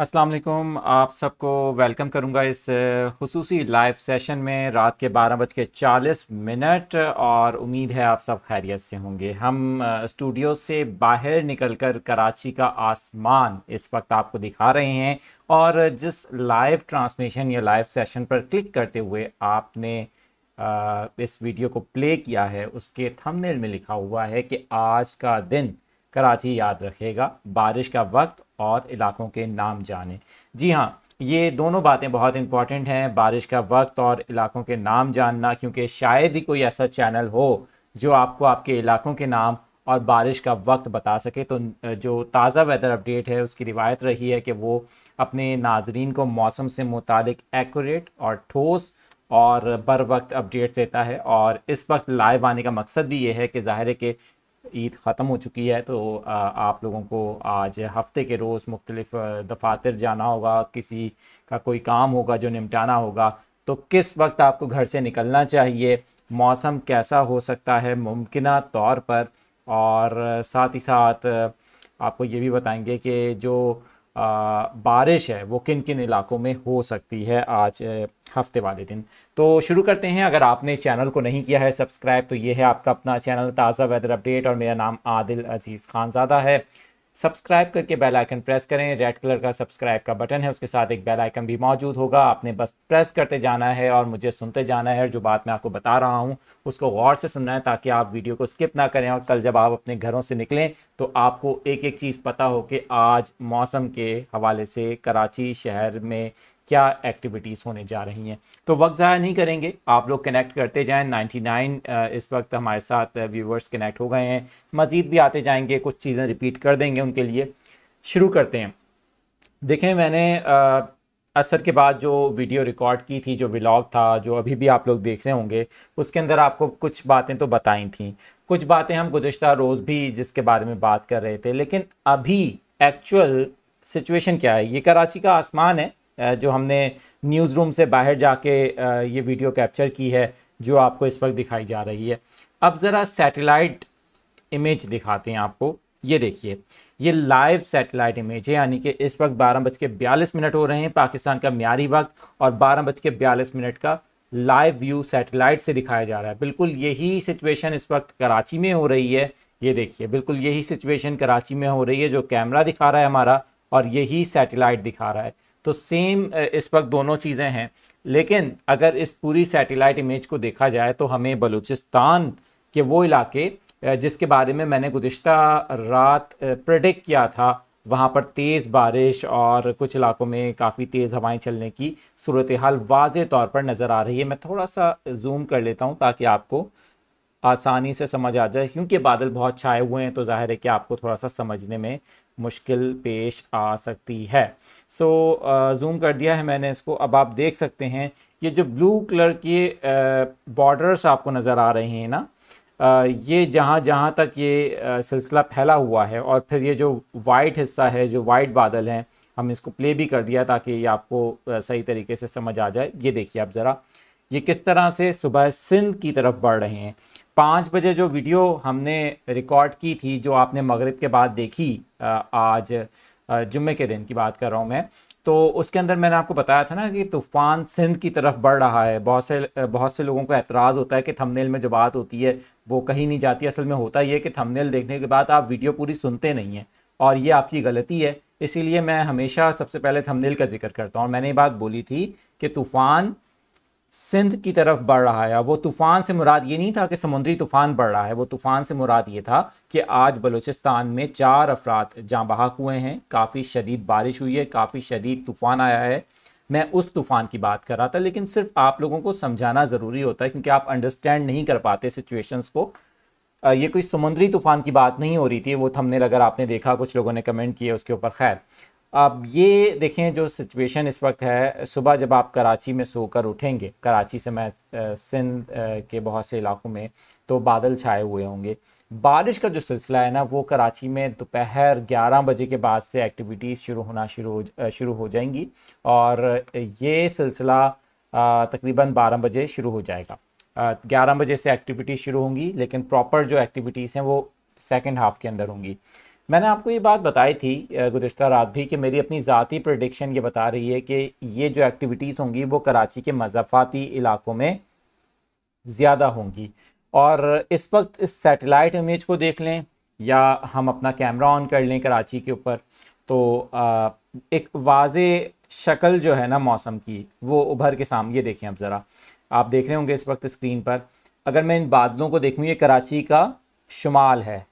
असलम आप सबको वेलकम करूंगा इस खसूसी लाइव सेशन में रात के बारह बज के चालीस मिनट और उम्मीद है आप सब खैरियत से होंगे हम स्टूडियो से बाहर निकलकर कराची का आसमान इस वक्त आपको दिखा रहे हैं और जिस लाइव ट्रांसमिशन या लाइव सेशन पर क्लिक करते हुए आपने इस वीडियो को प्ले किया है उसके थंबनेल में लिखा हुआ है कि आज का दिन कराची याद रखेगा बारिश का वक्त और इलाकों के नाम जाने जी हाँ ये दोनों बातें बहुत इंपॉर्टेंट हैं बारिश का वक्त और इलाकों के नाम जानना क्योंकि शायद ही कोई ऐसा चैनल हो जो आपको आपके इलाकों के नाम और बारिश का वक्त बता सके तो जो ताज़ा वेदर अपडेट है उसकी रिवायत रही है कि वो अपने नाजरीन को मौसम से मुतालिक एक्यूरेट और ठोस और बर वक्त अपडेट देता है और इस वक्त लाइव आने का मकसद भी ये है कि ज़ाहिर है कि ईद ख़त्म हो चुकी है तो आप लोगों को आज हफ्ते के रोज़ मुख्तलिफ दफातर जाना होगा किसी का कोई काम होगा जो निपटाना होगा तो किस वक्त आपको घर से निकलना चाहिए मौसम कैसा हो सकता है मुमकिन तौर पर और साथ ही साथ आपको ये भी बताएंगे कि जो बारिश है वो किन किन इलाकों में हो सकती है आज हफ्ते वाले दिन तो शुरू करते हैं अगर आपने चैनल को नहीं किया है सब्सक्राइब तो ये है आपका अपना चैनल ताज़ा वेदर अपडेट और मेरा नाम आदिल अजीज़ खानजादा है सब्सक्राइब करके बेल आइकन प्रेस करें रेड कलर का सब्सक्राइब का बटन है उसके साथ एक बेल आइकन भी मौजूद होगा आपने बस प्रेस करते जाना है और मुझे सुनते जाना है जो बात मैं आपको बता रहा हूँ उसको गौर से सुनना है ताकि आप वीडियो को स्किप ना करें और कल जब आप अपने घरों से निकलें तो आपको एक एक चीज़ पता हो कि आज मौसम के हवाले से कराची शहर में क्या एक्टिविटीज़ होने जा रही हैं तो वक्त ज़ाया नहीं करेंगे आप लोग कनेक्ट करते जाएं 99 इस वक्त हमारे साथ व्यूवर्स कनेक्ट हो गए हैं मज़ीद भी आते जाएंगे कुछ चीज़ें रिपीट कर देंगे उनके लिए शुरू करते हैं देखें मैंने असर के बाद जो वीडियो रिकॉर्ड की थी जो व्लॉग था जो अभी भी आप लोग देख रहे होंगे उसके अंदर आपको कुछ बातें तो बताई थी कुछ बातें हम गुजशत रोज़ भी जिसके बारे में बात कर रहे थे लेकिन अभी एक्चुअल सिचुएशन क्या है ये कराची का आसमान है जो हमने न्यूज़ रूम से बाहर जाके ये वीडियो कैप्चर की है जो आपको इस वक्त दिखाई जा रही है अब ज़रा सैटेलाइट इमेज दिखाते हैं आपको ये देखिए ये लाइव सैटेलाइट इमेज है यानी कि इस वक्त बारह बज के बयालीस मिनट हो रहे हैं पाकिस्तान का म्यारी वक्त और बारह बज के बयालीस मिनट का लाइव व्यू सैटेलाइट से दिखाया जा रहा है बिल्कुल यही सिचुएशन इस वक्त कराची में हो रही है ये देखिए बिल्कुल यही सिचुएशन कराची में हो रही है जो कैमरा दिखा रहा है हमारा और यही सैटेलाइट दिखा रहा है तो सेम इस वक्त दोनों चीज़ें हैं लेकिन अगर इस पूरी सैटेलाइट इमेज को देखा जाए तो हमें बलूचिस्तान के वो इलाके जिसके बारे में मैंने गुज्त रात प्रडिक्ट किया था वहाँ पर तेज़ बारिश और कुछ इलाकों में काफ़ी तेज़ हवाएं चलने की सूरत हाल वाज तौर पर नज़र आ रही है मैं थोड़ा सा जूम कर लेता हूँ ताकि आपको आसानी से समझ आ जाए क्योंकि बादल बहुत छाए हुए हैं तो जाहिर है कि आपको थोड़ा सा समझने में मुश्किल पेश आ सकती है सो so, जूम uh, कर दिया है मैंने इसको अब आप देख सकते हैं ये जो ब्लू कलर के बॉर्डर्स uh, आपको नज़र आ रहे हैं ना uh, ये जहाँ जहाँ तक ये सिलसिला फैला हुआ है और फिर ये जो वाइट हिस्सा है जो वाइट बादल हैं हम इसको प्ले भी कर दिया ताकि ये आपको सही तरीके से समझ आ जाए ये देखिए आप ज़रा ये किस तरह से सुबह सिंध की तरफ बढ़ रहे हैं पाँच बजे जो वीडियो हमने रिकॉर्ड की थी जो आपने मगरिब के बाद देखी आज जुम्मे के दिन की बात कर रहा हूँ मैं तो उसके अंदर मैंने आपको बताया था ना कि तूफ़ान सिंध की तरफ बढ़ रहा है बहुत से बहुत से लोगों को एतराज़ होता है कि थंबनेल में जो बात होती है वो कहीं नहीं जाती असल में होता ये कि थंबनेल देखने के बाद आप वीडियो पूरी सुनते नहीं हैं और ये आपकी गलती है इसीलिए मैं हमेशा सबसे पहले थंबनेल का जिक्र करता हूँ मैंने ये बात बोली थी कि तूफ़ान सिंध की तरफ बढ़ रहा है वो तूफान से मुराद ये नहीं था कि समुद्री तूफान बढ़ रहा है वो तूफान से मुराद ये था कि आज बलूचिस्तान में चार अफराद जहाँ बहाक हुए हैं काफ़ी शदीद बारिश हुई है काफ़ी शदीद तूफान आया है मैं उस तूफ़ान की बात कर रहा था लेकिन सिर्फ आप लोगों को समझाना ज़रूरी होता है क्योंकि आप अंडरस्टैंड नहीं कर पाते सिचुएशंस को ये कोई समुद्री तूफ़ान की बात नहीं हो रही थी वो थंबनेल अगर आपने देखा कुछ लोगों ने कमेंट किए उसके ऊपर खैर अब ये देखें जो सिचुएशन इस वक्त है सुबह जब आप कराची में सोकर उठेंगे कराची से मैं सिंध के बहुत से इलाकों में तो बादल छाए हुए होंगे बारिश का जो सिलसिला है ना वो कराची में दोपहर 11 बजे के बाद से एक्टिविटीज़ शुरू होना शुरू हो शुरू हो जाएंगी और ये सिलसिला तकरीबन 12 बजे शुरू हो जाएगा 11 बजे से एक्टिविटीज़ शुरू होंगी लेकिन प्रॉपर जो एक्टिविटीज़ हैं वो सेकेंड हाफ़ के अंदर होंगी मैंने आपको ये बात बताई थी गुजशत रात भी कि मेरी अपनी ज़ाती प्रडिक्शन ये बता रही है कि ये जो एक्टिविटीज़ होंगी वो कराची के मजाफाती इलाकों में ज़्यादा होंगी और इस वक्त इस सैटेलाइट इमेज को देख लें या हम अपना कैमरा ऑन कर लें कराची के ऊपर तो एक वाज शक्ल जो है ना मौसम की वो उभर के सामने देखें आप ज़रा आप देख रहे होंगे इस वक्त स्क्रीन पर अगर मैं इन बादलों को देखूँ ये कराची का शुमाल है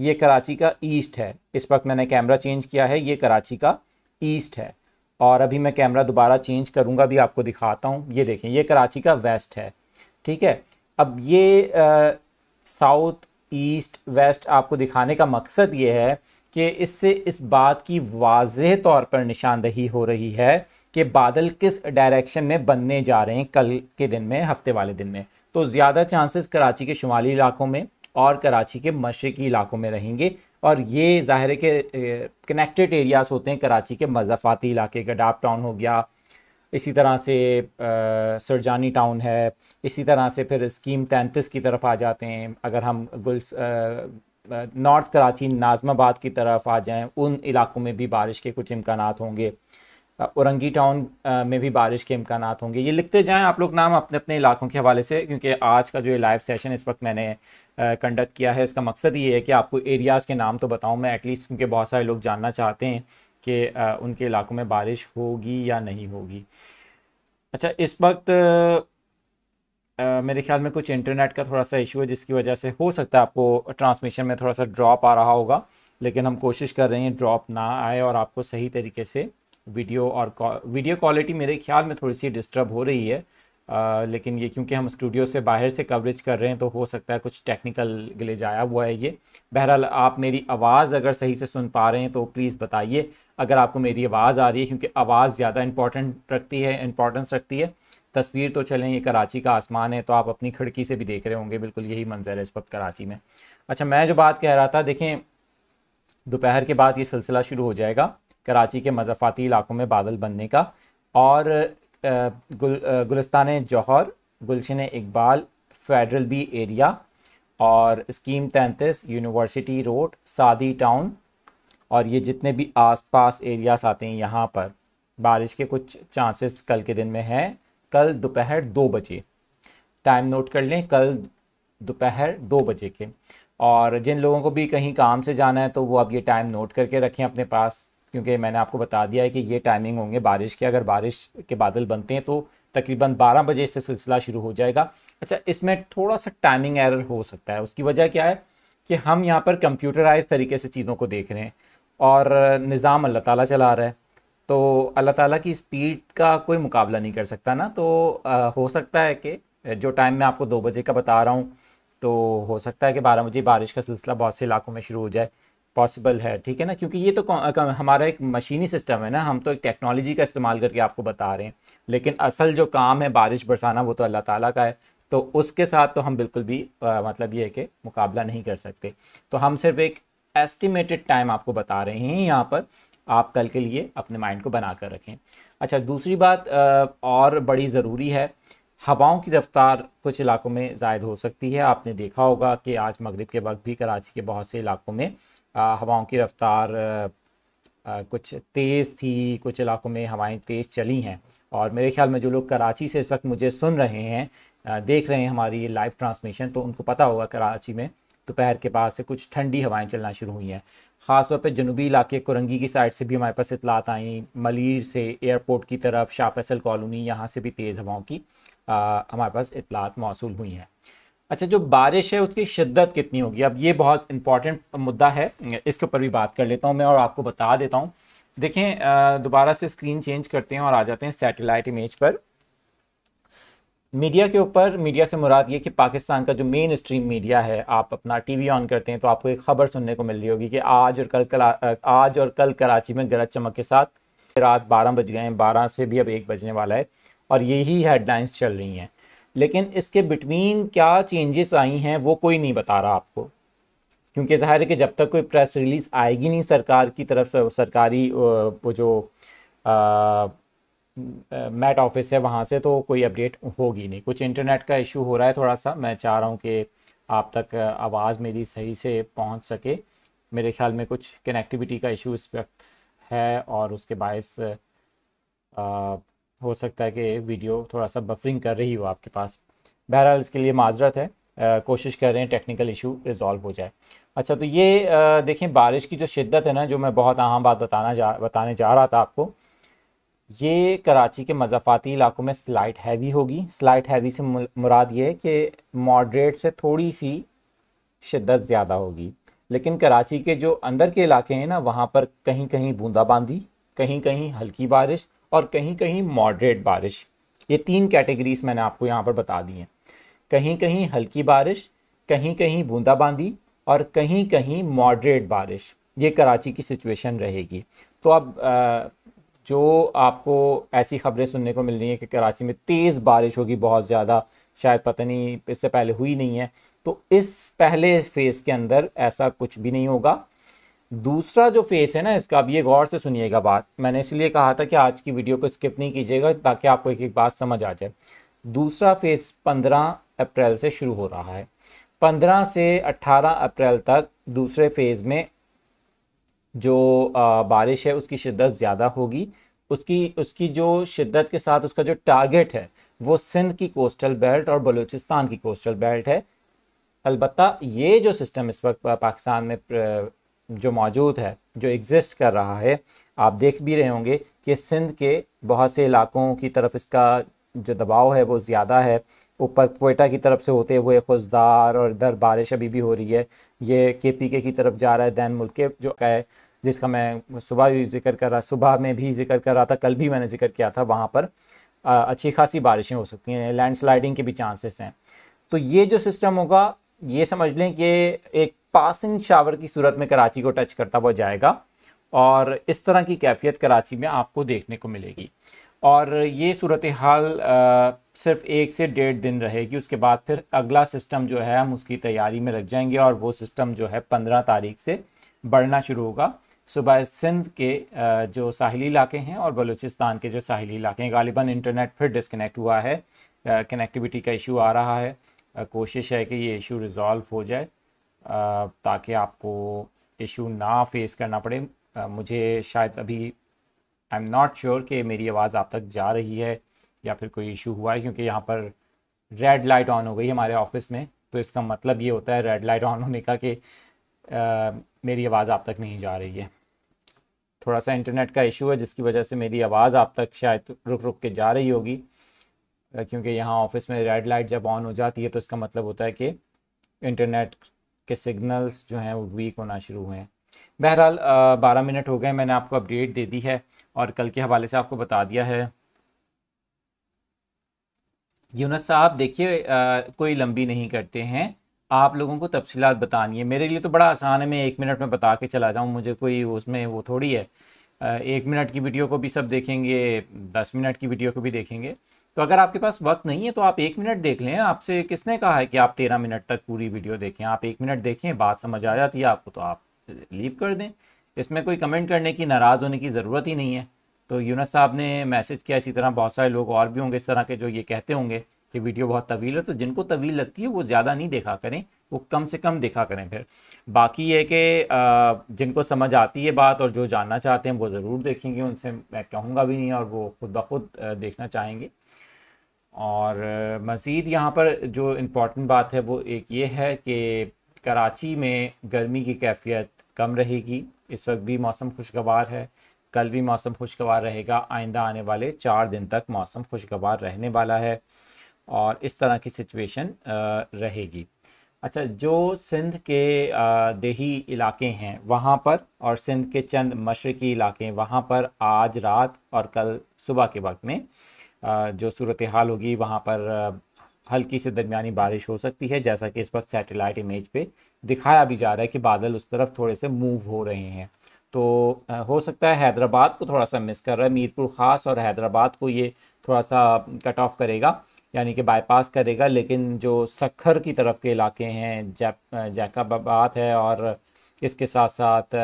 ये कराची का ईस्ट है इस वक्त मैंने कैमरा चेंज किया है ये कराची का ईस्ट है और अभी मैं कैमरा दोबारा चेंज करूँगा भी आपको दिखाता हूँ ये देखें ये कराची का वेस्ट है ठीक है अब ये साउथ ईस्ट वेस्ट आपको दिखाने का मकसद ये है कि इससे इस बात की वाज तौर पर निशानदही हो रही है कि बादल किस डायरेक्शन में बनने जा रहे हैं कल के दिन में हफ्ते वाले दिन में तो ज़्यादा चांसेस कराची के शुमाली इलाकों में और कराची के मशरकी इलाकों में रहेंगे और ये ज़ाहिर के कनेक्टेड एरियाज़ होते हैं कराची के मजाफाती इलाके का डाप टाउन हो गया इसी तरह से सरजानी टाउन है इसी तरह से फिर स्कीम तैंतीस की तरफ आ जाते हैं अगर हम गुल नॉर्थ कराची नाजमाबाद की तरफ आ जाएं उन इलाकों में भी बारिश के कुछ इम्कान होंगे औरंगी टाउन में भी बारिश के इम्कान होंगे ये लिखते जाएँ आप लोग नाम अपने अपने इलाकों के हवाले से क्योंकि आज का जो लाइव सेशन इस वक्त मैंने कंडक्ट किया है इसका मकसद ये है कि आपको एरियाज़ के नाम तो बताऊँ मैं एटलीस्ट क्योंकि बहुत सारे लोग जानना चाहते हैं कि उनके इलाकों में बारिश होगी या नहीं होगी अच्छा इस वक्त मेरे ख्याल में कुछ इंटरनेट का थोड़ा सा इशू है जिसकी वजह से हो सकता है आपको ट्रांसमिशन में थोड़ा सा ड्रॉप आ रहा होगा लेकिन हम कोशिश कर रहे हैं ड्रॉप ना आए और आपको सही तरीके से वीडियो और वीडियो क्वालिटी मेरे ख्याल में थोड़ी सी डिस्टर्ब हो रही है आ, लेकिन ये क्योंकि हम स्टूडियो से बाहर से कवरेज कर रहे हैं तो हो सकता है कुछ टेक्निकल गिलेज जाया हुआ है ये बहरहाल आप मेरी आवाज़ अगर सही से सुन पा रहे हैं तो प्लीज़ बताइए अगर आपको मेरी आवाज़ आ रही है क्योंकि आवाज़ ज़्यादा इंपॉर्टेंट रखती है इंपॉर्टेंस रखती है तस्वीर तो चलें ये कराची का आसमान है तो आप अपनी खिड़की से भी देख रहे होंगे बिल्कुल यही मंजर है इस वक्त कराची में अच्छा मैं जो बात कह रहा था देखें दोपहर के बाद ये सिलसिला शुरू हो जाएगा कराची के मजाफाती इलाकों में बादल बनने का और Gul Gulistan Jauhar Gulshan Iqbal federal B area और स्कीम तैंतीस यूनिवर्सिटी रोड सादी टाउन और ये जितने भी आसपास एरियाज आते हैं यहाँ पर बारिश के कुछ चांसेस कल के दिन में हैं कल दोपहर दो बजे टाइम नोट कर लें कल दोपहर दो बजे के और जिन लोगों को भी कहीं काम से जाना है तो वो अब ये टाइम नोट करके रखें अपने पास क्योंकि मैंने आपको बता दिया है कि ये टाइमिंग होंगे बारिश के अगर बारिश के बादल बनते हैं तो तकरीबन 12 बजे से सिलसिला शुरू हो जाएगा अच्छा इसमें थोड़ा सा टाइमिंग एरर हो सकता है उसकी वजह क्या है कि हम यहाँ पर कंप्यूटराइज तरीके से चीज़ों को देख रहे हैं और निज़ाम अल्लाह ताला चला रहा है तो अल्लाह ताला की स्पीड का कोई मुकाबला नहीं कर सकता ना तो आ, हो सकता है कि जो टाइम मैं आपको दो बजे का बता रहा हूँ तो हो सकता है कि बारह बजे बारिश का सिलसिला बहुत से इलाकों में शुरू हो जाए पॉसिबल है ठीक है ना क्योंकि ये तो हमारा एक मशीनी सिस्टम है ना हम तो एक टेक्नोलॉजी का इस्तेमाल करके आपको बता रहे हैं लेकिन असल जो काम है बारिश बरसाना वो तो अल्लाह ताला का है तो उसके साथ तो हम बिल्कुल भी आ, मतलब ये है कि मुकाबला नहीं कर सकते तो हम सिर्फ एक एस्टिमेटेड टाइम आपको बता रहे हैं यहाँ पर आप कल के लिए अपने माइंड को बना कर रखें अच्छा दूसरी बात आ, और बड़ी ज़रूरी है हवाओं की रफ्तार कुछ इलाकों में जायद हो सकती है आपने देखा होगा कि आज मगरिब के वक्त भी कराची के बहुत से इलाकों में हवाओं की रफ्तार आ, कुछ तेज़ थी कुछ इलाकों में हवाएं तेज़ चली हैं और मेरे ख्याल में जो लोग कराची से इस वक्त मुझे सुन रहे हैं आ, देख रहे हैं हमारी लाइव ट्रांसमिशन तो उनको पता होगा कराची में दोपहर के बाद से कुछ ठंडी हवाएं चलना शुरू हुई हैं ख़ासतौर पर जनूबी इलाके कुरंगी की साइड से भी हमारे पास इतलात आई मलिर से एयरपोर्ट की तरफ शाह फैसल कॉलोनी यहाँ से भी तेज़ हवाओं की हमारे पास इतलात मौसू हुई हैं अच्छा जो बारिश है उसकी शिद्दत कितनी होगी अब ये बहुत इंपॉर्टेंट मुद्दा है इसके ऊपर भी बात कर लेता हूँ मैं और आपको बता देता हूँ देखें दोबारा से स्क्रीन चेंज करते हैं और आ जाते हैं सैटेलाइट इमेज पर मीडिया के ऊपर मीडिया से मुराद ये कि पाकिस्तान का जो मेन स्ट्रीम मीडिया है आप अपना टीवी ऑन करते हैं तो आपको एक खबर सुनने को मिल रही होगी कि आज और कल कला आज और कल कराची में गरज चमक के साथ रात बारह बज गए हैं बारह से भी अब एक बजने वाला है और यही हेडलाइंस चल रही हैं लेकिन इसके बिटवीन क्या चेंजेस आई हैं वो कोई नहीं बता रहा आपको क्योंकि जाहिर है कि जब तक कोई प्रेस रिलीज़ आएगी नहीं सरकार की तरफ से सरकारी वो जो मेट ऑफिस है वहाँ से तो कोई अपडेट होगी नहीं कुछ इंटरनेट का इशू हो रहा है थोड़ा सा मैं चाह रहा हूँ कि आप तक आवाज़ मेरी सही से पहुँच सके मेरे ख्याल में कुछ कनेक्टिविटी का इशू इस वक्त है और उसके बायस हो सकता है कि वीडियो थोड़ा सा बफरिंग कर रही हो आपके पास बहरहाल इसके लिए माजरत है आ, कोशिश कर रहे हैं टेक्निकल इशू रिजॉल्व हो जाए अच्छा तो ये देखें बारिश की जो शिद्दत है ना जो मैं बहुत अहम बात बताना जा बताने जा रहा था आपको ये कराची के मजाफाती इलाकों में स्लाइट हैवी होगी स्लाइट हैवी से मुराद ये है कि मॉडरेट से थोड़ी सी शिद्दत ज़्यादा होगी लेकिन कराची के जो अंदर के इलाके हैं ना वहाँ पर कहीं कहीं बूंदाबांदी कहीं कहीं हल्की बारिश और कहीं कहीं मॉडरेट बारिश ये तीन कैटेगरीज मैंने आपको यहाँ पर बता दी हैं कहीं कहीं हल्की बारिश कहीं कहीं बूंदाबांदी और कहीं कहीं मॉडरेट बारिश ये कराची की सिचुएशन रहेगी तो अब जो आपको ऐसी खबरें सुनने को मिल रही हैं कि कराची में तेज़ बारिश होगी बहुत ज़्यादा शायद पता नहीं इससे पहले हुई नहीं है तो इस पहले फेज़ के अंदर ऐसा कुछ भी नहीं होगा दूसरा जो फेस है ना इसका अब ये गौर से सुनिएगा बात मैंने इसलिए कहा था कि आज की वीडियो को स्किप नहीं कीजिएगा ताकि आपको एक एक बात समझ आ जाए दूसरा फेस पंद्रह अप्रैल से शुरू हो रहा है पंद्रह से अट्ठारह अप्रैल तक दूसरे फेज़ में जो बारिश है उसकी शिद्दत ज़्यादा होगी उसकी उसकी जो शिद्दत के साथ उसका जो टारगेट है वो सिंध की कोस्टल बेल्ट और बलूचिस्तान की कोस्टल बेल्ट है अलबत् ये जो सिस्टम इस वक्त पाकिस्तान में जो मौजूद है जो एग्जिस्ट कर रहा है आप देख भी रहे होंगे कि सिंध के बहुत से इलाकों की तरफ इसका जो दबाव है वो ज़्यादा है ऊपर कोयटा की तरफ से होते हुए खुशदार और इधर बारिश अभी भी हो रही है ये के पी के की तरफ जा रहा है दैन मुल्क के जो है जिसका मैं सुबह भी जिक्र कर रहा सुबह में भी जिक्र कर रहा था कल भी मैंने जिक्र किया था वहाँ पर आ, अच्छी खासी बारिशें हो सकती हैं लैंडस्लाइडिंग के भी चांसेस हैं तो ये जो सिस्टम होगा ये समझ लें कि एक पासिंग शावर की सूरत में कराची को टच करता हुआ जाएगा और इस तरह की कैफियत कराची में आपको देखने को मिलेगी और ये सूरत हाल सिर्फ एक से डेढ़ दिन रहेगी उसके बाद फिर अगला सिस्टम जो है हम उसकी तैयारी में लग जाएंगे और वो सिस्टम जो है पंद्रह तारीख से बढ़ना शुरू होगा सुबह सिंध के जो साहली इलाके हैं और बलूचिस्तान के जो साहली इलाके हैं गालिबा इंटरनेट फिर डिसकनेक्ट हुआ है कनेक्टिविटी का इशू आ रहा है कोशिश है कि ये इशू रिज़ॉल्व हो जाए ताकि आपको इशू ना फेस करना पड़े मुझे शायद अभी आई एम नॉट श्योर कि मेरी आवाज़ आप तक जा रही है या फिर कोई इशू हुआ है क्योंकि यहाँ पर रेड लाइट ऑन हो गई हमारे ऑफिस में तो इसका मतलब ये होता है रेड लाइट ऑन होने का कि मेरी आवाज़ आप तक नहीं जा रही है थोड़ा सा इंटरनेट का इशू है जिसकी वजह से मेरी आवाज़ आप तक शायद रुक रुक के जा रही होगी क्योंकि यहाँ ऑफिस में रेड लाइट जब ऑन हो जाती है तो इसका मतलब होता है कि इंटरनेट के सिग्नल्स जो हैं वो वीक होना शुरू हुए हैं बहरहाल बारह मिनट हो गए मैंने आपको अपडेट दे दी है और कल के हवाले से आपको बता दिया है यूनस साहब देखिए कोई लंबी नहीं करते हैं आप लोगों को तफसीत बतानी है मेरे लिए तो बड़ा आसान है मैं एक मिनट में बता के चला जाऊँ मुझे कोई उसमें वो थोड़ी है एक मिनट की वीडियो को भी सब देखेंगे दस मिनट की वीडियो को भी देखेंगे तो अगर आपके पास वक्त नहीं है तो आप एक मिनट देख लें आपसे किसने कहा है कि आप तेरह मिनट तक पूरी वीडियो देखें आप एक मिनट देखें बात समझ आ जाती है आपको तो आप लीव कर दें इसमें कोई कमेंट करने की नाराज़ होने की ज़रूरत ही नहीं है तो यूनस साहब ने मैसेज किया इसी तरह बहुत सारे लोग और भी होंगे इस तरह के जो ये कहते होंगे कि वीडियो बहुत तवील है तो जिनको तवील लगती है वो ज़्यादा नहीं देखा करें वो कम से कम देखा करें फिर बाकी ये कि जिनको समझ आती है बात और जो जानना चाहते हैं वो ज़रूर देखेंगे उनसे मैं कहूँगा भी नहीं और वो खुद ब खुद देखना चाहेंगे और मज़ीद यहाँ पर जो इम्पोर्टेंट बात है वो एक ये है कि कराची में गर्मी की कैफियत कम रहेगी इस वक्त भी मौसम खुशगवार है कल भी मौसम खुशगवार रहेगा आइंदा आने वाले चार दिन तक मौसम खुशगवार रहने वाला है और इस तरह की सिचुएशन रहेगी अच्छा जो सिंध के देही इलाके हैं वहाँ पर और सिंध के चंद मशरकी इलाके वहाँ पर आज रात और कल सुबह के वक्त में जो सूरत हाल होगी वहाँ पर हल्की से दरमियानी बारिश हो सकती है जैसा कि इस वक्त सैटेलाइट इमेज पे दिखाया भी जा रहा है कि बादल उस तरफ थोड़े से मूव हो रहे हैं तो हो सकता है हैदराबाद को थोड़ा सा मिस कर रहा है मीरपुर ख़ास और हैदराबाद को ये थोड़ा सा कट ऑफ करेगा यानी कि बाईपास करेगा लेकिन जो सखर की तरफ के इलाके हैं जै जैकाबाद है और इसके साथ साथ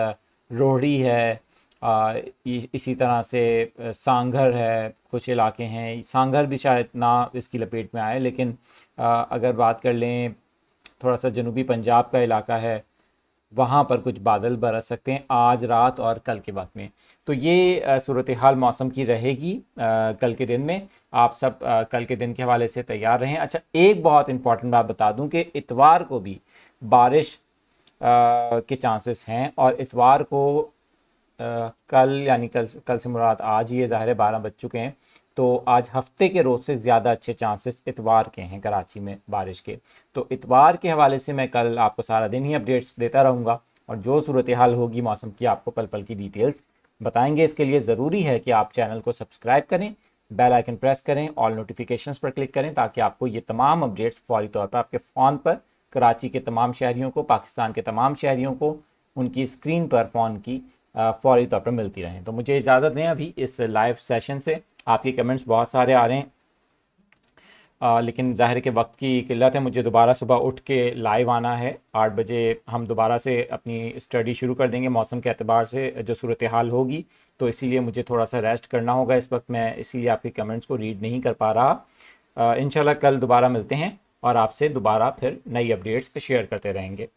रोहड़ी है आ, इसी तरह से सांगर है कुछ इलाके हैं सांगर भी शायद ना इसकी लपेट में आए लेकिन आ, अगर बात कर लें थोड़ा सा जनूबी पंजाब का इलाका है वहाँ पर कुछ बादल बरस सकते हैं आज रात और कल के वक्त में तो ये सूरत हाल मौसम की रहेगी कल के दिन में आप सब आ, कल के दिन के हवाले से तैयार रहें अच्छा एक बहुत इंपॉर्टेंट बात बता दूं कि इतवार को भी बारिश आ, के चांसेस हैं और इतवार को कल यानी कल कल से मुराद आज ये ज़ाहिर है बारह बज चुके हैं तो आज हफ्ते के रोज़ से ज़्यादा अच्छे चांसेस इतवार के हैं कराची में बारिश के तो इतवार के हवाले से मैं कल आपको सारा दिन ही अपडेट्स देता रहूँगा और जो सूरत हाल होगी मौसम की आपको पल पल की डिटेल्स बताएंगे इसके लिए ज़रूरी है कि आप चैनल को सब्सक्राइब करें बेल आइकन प्रेस करें ऑल नोटिफिकेशंस पर क्लिक करें ताकि आपको ये तमाम अपडेट्स फौरी तौर पर आपके फ़ोन पर कराची के तमाम शहरीों को पाकिस्तान के तमाम शहरीों को उनकी स्क्रीन पर फ़ोन की फौरी तौर पर मिलती रहें तो मुझे इजाज़त दें अभी इस लाइव सेशन से आपके कमेंट्स बहुत सारे आ रहे हैं आ, लेकिन ज़ाहिर के वक्त की किल्लत है मुझे दोबारा सुबह उठ के लाइव आना है आठ बजे हम दोबारा से अपनी स्टडी शुरू कर देंगे मौसम के अतबार से जो सूरत हाल होगी तो इसीलिए मुझे थोड़ा सा रेस्ट करना होगा इस वक्त मैं इसीलिए आपके कमेंट्स को रीड नहीं कर पा रहा इन कल दोबारा मिलते हैं और आपसे दोबारा फिर नई अपडेट्स शेयर करते रहेंगे